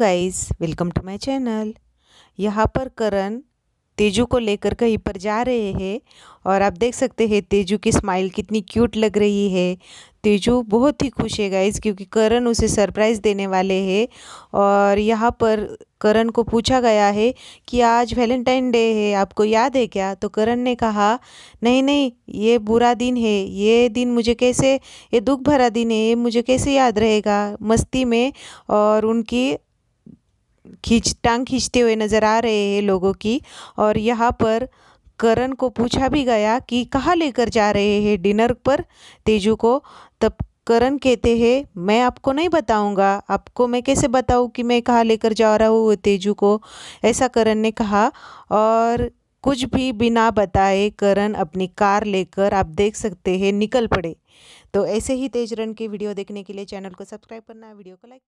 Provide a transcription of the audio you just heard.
guys welcome to my channel यहाँ पर करण तेजू को लेकर कहीं पर जा रहे हैं और आप देख सकते हैं तेजू की स्माइल कितनी क्यूट लग रही है तेजू बहुत ही खुश है गाइस क्योंकि करण उसे सरप्राइज़ देने वाले हैं और यहाँ पर करण को पूछा गया है कि आज वैलेंटाइन डे है आपको याद है क्या तो करण ने कहा नहीं नहीं ये बुरा दिन है ये दिन मुझे कैसे ये दुख भरा दिन है ये मुझे कैसे याद रहेगा मस्ती में और उनकी खींच टांग खींचते हुए नज़र आ रहे हैं लोगों की और यहाँ पर करण को पूछा भी गया कि कहाँ लेकर जा रहे हैं डिनर पर तेजू को तब करण कहते हैं मैं आपको नहीं बताऊंगा आपको मैं कैसे बताऊँ कि मैं कहाँ लेकर जा रहा हूँ तेजू को ऐसा करण ने कहा और कुछ भी बिना बताए करण अपनी कार लेकर आप देख सकते हैं निकल पड़े तो ऐसे ही तेजरन की वीडियो देखने के लिए चैनल को सब्सक्राइब करना वीडियो को लाइक